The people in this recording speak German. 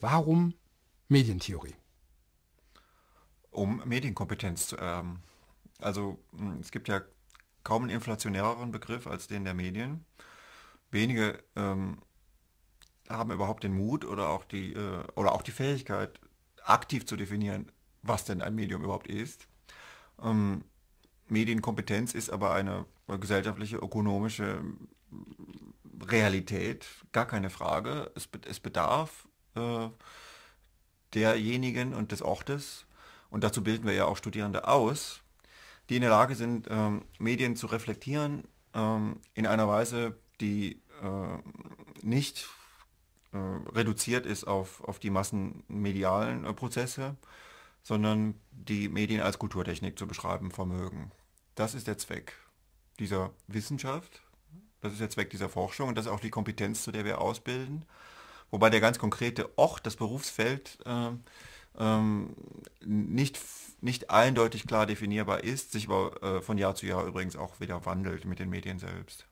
Warum Medientheorie? Um Medienkompetenz zu erben. Ähm, also hm, es gibt ja kaum einen inflationäreren Begriff als den der Medien. Wenige ähm, haben überhaupt den Mut oder auch die äh, oder auch die Fähigkeit, aktiv zu definieren, was denn ein Medium überhaupt ist. Ähm, Medienkompetenz ist aber eine gesellschaftliche, ökonomische Realität, gar keine Frage. Es, es bedarf äh, derjenigen und des Ortes. Und dazu bilden wir ja auch Studierende aus, die in der Lage sind, ähm, Medien zu reflektieren ähm, in einer Weise, die äh, nicht äh, reduziert ist auf, auf die massenmedialen äh, Prozesse, sondern die Medien als Kulturtechnik zu beschreiben vermögen. Das ist der Zweck dieser Wissenschaft, das ist der Zweck dieser Forschung und das ist auch die Kompetenz, zu der wir ausbilden. Wobei der ganz konkrete Ort, das Berufsfeld, ähm, ähm, nicht, nicht eindeutig klar definierbar ist, sich aber äh, von Jahr zu Jahr übrigens auch wieder wandelt mit den Medien selbst.